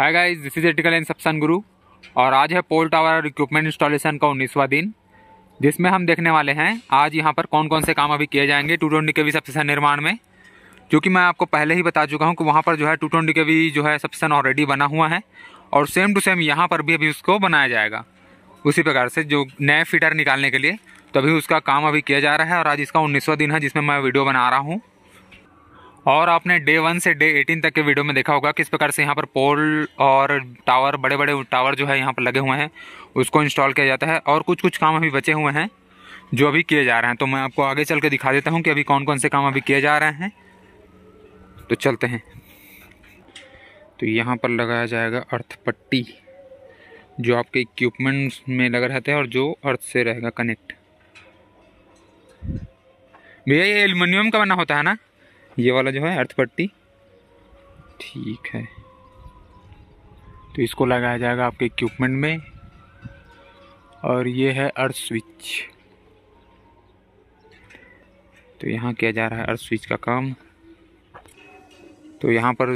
hi guys this is एटिकल and सप्सन गुरु और आज है पोल टावर इक्विपमेंट इंस्टॉलेशन का उन्नीसवा दिन जिसमें हम देखने वाले हैं आज यहाँ पर कौन कौन से काम अभी किए जाएंगे two twenty K V substation निर्माण में क्योंकि मैं आपको पहले ही बता चुका हूँ कि वहाँ पर जो है टू ट्वेंटी के वी जो है सबसेशन ऑलरेडी बना हुआ है और सेम टू सेम यहाँ पर भी अभी उसको बनाया जाएगा उसी प्रकार से जो नए फीटर निकालने के लिए तो अभी उसका काम अभी किया जा रहा है और आज इसका उन्नीसवा दिन है जिसमें मैं वीडियो बना रहा हूँ और आपने डे वन से डे एटीन तक के वीडियो में देखा होगा किस प्रकार से यहाँ पर पोल और टावर बड़े बड़े टावर जो है यहाँ पर लगे हुए हैं उसको इंस्टॉल किया जाता है और कुछ कुछ काम अभी बचे हुए हैं जो अभी किए जा रहे हैं तो मैं आपको आगे चल के दिखा देता हूँ कि अभी कौन कौन से काम अभी किए जा रहे हैं तो चलते हैं तो यहाँ पर लगाया जाएगा अर्थ पट्टी जो आपके इक्विपमेंट्स में लग रहते हैं और जो अर्थ से रहेगा कनेक्ट भैया ये एल्युमिनियम का बना होता है ना ये वाला जो है अर्थ पट्टी ठीक है तो इसको लगाया जाएगा आपके इक्विपमेंट में और ये है अर्थ स्विच तो यहाँ किया जा रहा है अर्थ स्विच का काम तो यहाँ पर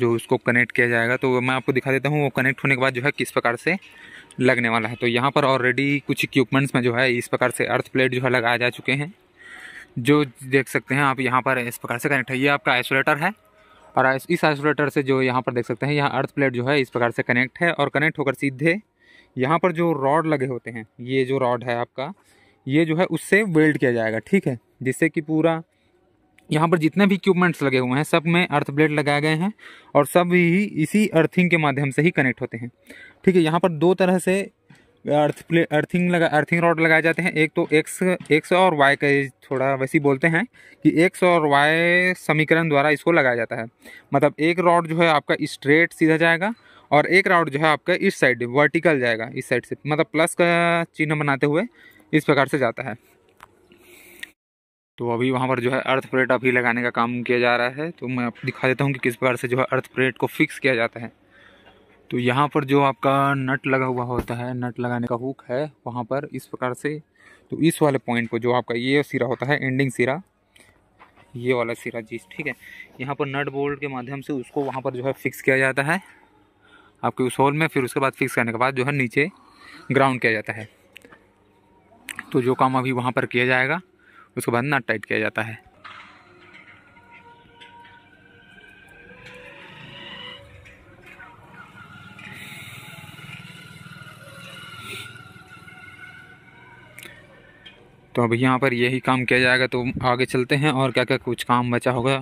जो इसको कनेक्ट किया जाएगा तो मैं आपको दिखा देता हूँ वो कनेक्ट होने के बाद जो है किस प्रकार से लगने वाला है तो यहाँ पर ऑलरेडी कुछ इक्विपमेंट्स में जो है इस प्रकार से अर्थ प्लेट जो है लगाए जा चुके हैं जो देख सकते हैं आप यहाँ पर इस प्रकार से कनेक्ट है ये आपका आइसोलेटर है और इस आइसोलेटर से जो यहाँ पर देख सकते हैं यहाँ अर्थ प्लेट जो है इस प्रकार से कनेक्ट है और कनेक्ट होकर सीधे यहाँ पर जो रॉड लगे होते हैं ये जो रॉड है आपका ये जो है उससे वेल्ड किया जाएगा ठीक है जिससे कि पूरा यहाँ पर जितने भी इक्विपमेंट्स लगे हुए हैं सब में अर्थ ब्लेड लगाए गए हैं और सब ही इसी अर्थिंग के माध्यम से ही कनेक्ट होते हैं ठीक है यहाँ पर दो तरह से अर्थ अर्थिंग लगा अर्थिंग रॉड लगाए जाते हैं एक तो एक्स एक्स और वाई का थोड़ा वैसे बोलते हैं कि एक्स और वाई समीकरण द्वारा इसको लगाया जाता है मतलब एक रॉड जो है आपका स्ट्रेट सीधा जाएगा और एक रॉड जो है आपका इस साइड वर्टिकल जाएगा इस साइड से मतलब प्लस का चिन्ह बनाते हुए इस प्रकार से जाता है तो अभी वहाँ पर जो है अर्थ प्लेट अभी लगाने का काम किया जा रहा है तो मैं आपको दिखा देता हूँ कि किस प्रकार से जो है अर्थ प्लेट को फिक्स किया जाता है तो यहाँ पर जो आपका नट लगा हुआ होता है नट लगाने का हुक है वहाँ पर इस प्रकार से तो इस वाले पॉइंट पर जो आपका ये सिरा होता है एंडिंग सिरा ये वाला सिरा जी ठीक है यहाँ पर नट बोल्ट के माध्यम से उसको वहाँ पर जो है फिक्स किया जाता है आपके उस होल में फिर उसके बाद फिक्स करने के बाद जो है नीचे ग्राउंड किया जाता है तो जो काम अभी वहाँ पर किया जाएगा उसके बाद नट टाइट किया जाता है तो अभी यहाँ पर यही काम किया जाएगा तो आगे चलते हैं और क्या क्या कुछ काम बचा होगा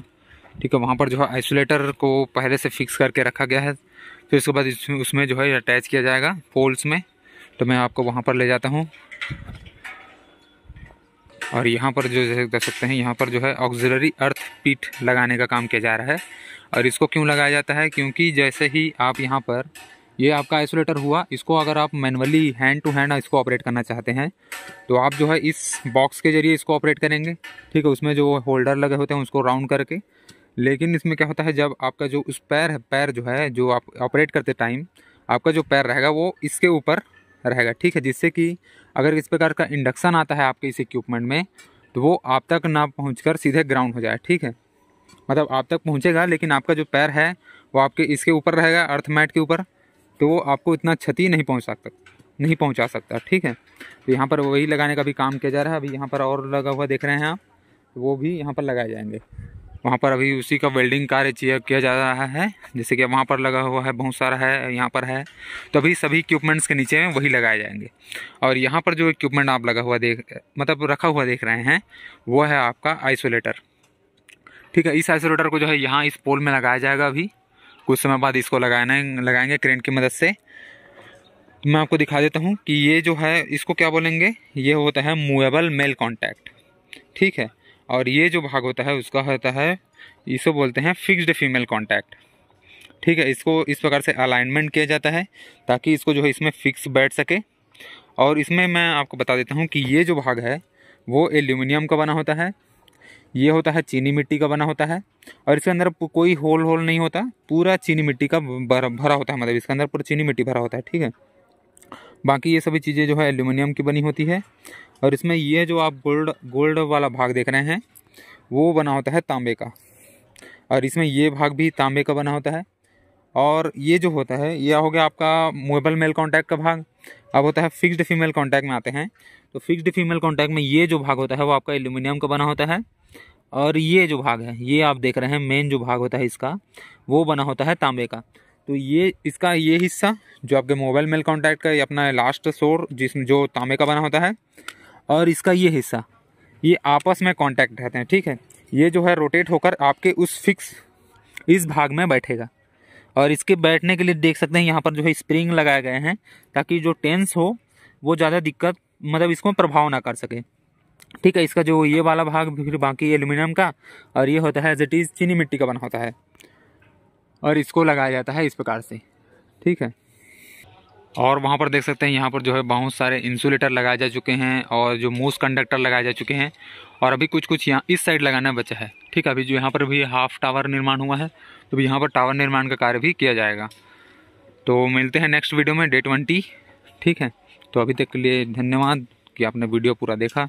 ठीक है वहाँ पर जो है आइसोलेटर को पहले से फिक्स करके रखा गया है फिर उसके बाद उसमें जो है अटैच किया जाएगा पोल्स में तो मैं आपको वहाँ पर ले जाता हूँ और यहाँ पर जो जैसे देख सकते हैं यहाँ पर जो है ऑक्जिलरी अर्थ पीठ लगाने का काम किया जा रहा है और इसको क्यों लगाया जाता है क्योंकि जैसे ही आप यहाँ पर ये आपका आइसोलेटर हुआ इसको अगर आप मैनुअली हैंड टू हैंड इसको ऑपरेट करना चाहते हैं तो आप जो है इस बॉक्स के जरिए इसको ऑपरेट करेंगे ठीक है उसमें जो होल्डर लगे होते हैं उसको राउंड करके लेकिन इसमें क्या होता है जब आपका जो उस पैर है पैर जो है जो आप ऑपरेट करते टाइम आपका जो पैर रहेगा वो इसके ऊपर रहेगा ठीक है जिससे कि अगर इस प्रकार का इंडक्शन आता है आपके इस इक्विपमेंट में तो वो आप तक ना पहुँच सीधे ग्राउंड हो जाए ठीक है मतलब आप तक पहुँचेगा लेकिन आपका जो पैर है वो आपके इसके ऊपर रहेगा अर्थमैट के ऊपर तो वो आपको इतना क्षति नहीं पहुँच सकता नहीं पहुँचा सकता ठीक है तो यहाँ पर वही लगाने का भी काम किया जा रहा है अभी यहाँ पर और लगा हुआ देख रहे हैं आप तो वो भी यहाँ पर लगाए जाएंगे वहाँ पर अभी उसी का वेल्डिंग कार्य किया जा रहा है जैसे कि वहाँ पर लगा हुआ है बहुत सारा है यहाँ पर है तो अभी सभी इक्विपमेंट्स के नीचे में वही लगाए जाएंगे और यहाँ पर जो इक्विपमेंट आप लगा हुआ देख मतलब रखा हुआ देख रहे हैं वो है आपका आइसोलेटर ठीक है इस आइसोलेटर को जो है यहाँ इस पोल में लगाया जाएगा अभी कुछ समय बाद इसको लगाना लगाएंगे क्रेन की मदद से मैं आपको दिखा देता हूँ कि ये जो है इसको क्या बोलेंगे ये होता है मूवेबल मेल कॉन्टैक्ट ठीक है और ये जो भाग होता है उसका होता है इसे बोलते हैं फिक्स्ड फीमेल कॉन्टैक्ट ठीक है इसको इस प्रकार से अलाइनमेंट किया जाता है ताकि इसको जो है इसमें फिक्स बैठ सके और इसमें मैं आपको बता देता हूँ कि ये जो भाग है वो एल्यूमिनियम का बना होता है ये होता है चीनी मिट्टी का बना होता है और इसके अंदर कोई होल होल नहीं होता पूरा चीनी मिट्टी का भरा होता है मतलब इसके अंदर पूरा चीनी मिट्टी भरा होता है ठीक है बाकी ये सभी चीज़ें जो है एल्यूमिनियम की बनी होती है और इसमें ये जो आप गोल्ड गोल्ड वाला भाग देख रहे हैं वो बना होता है तांबे का और इसमें ये भाग भी तांबे का बना होता है और ये जो होता है यह हो गया आपका मोबल मेल कॉन्टैक्ट का भाग अब होता है फिक्स्ड फीमेल कॉन्टैक्ट में आते हैं तो फिक्स्ड फीमेल कॉन्टैक्ट में ये जो भाग होता है वो आपका एल्यूमिनियम का बना होता है और ये जो भाग है ये आप देख रहे हैं मेन जो भाग होता है इसका वो बना होता है तांबे का तो ये इसका ये हिस्सा जो आपके मोबाइल मेल कॉन्टैक्ट का ये अपना लास्ट शोर जिस जो तांबे का बना होता है और इसका ये हिस्सा ये आपस में कॉन्टैक्ट रहते हैं ठीक है ये जो है रोटेट होकर आपके उस फिक्स इस भाग में बैठेगा और इसके बैठने के लिए देख सकते हैं यहाँ पर जो है स्प्रिंग लगाए गए हैं ताकि जो टेंस हो वो ज़्यादा दिक्कत मतलब इसको प्रभाव ना कर सके ठीक है इसका जो ये वाला भाग फिर बाकी एल्यूमिनियम का और ये होता है एज इट इज़ चीनी मिट्टी का बना होता है और इसको लगाया जाता है इस प्रकार से ठीक है और वहाँ पर देख सकते हैं यहाँ पर जो है बहुत सारे इंसुलेटर लगाए जा चुके हैं और जो मूस कंडक्टर लगाए जा चुके हैं और अभी कुछ कुछ यहाँ इस साइड लगाना बचा है ठीक है अभी जो यहाँ पर भी हाफ टावर निर्माण हुआ है तो भी यहाँ पर टावर निर्माण का कार्य भी किया जाएगा तो मिलते हैं नेक्स्ट वीडियो में डे ट्वेंटी ठीक है तो अभी तक के लिए धन्यवाद कि आपने वीडियो पूरा देखा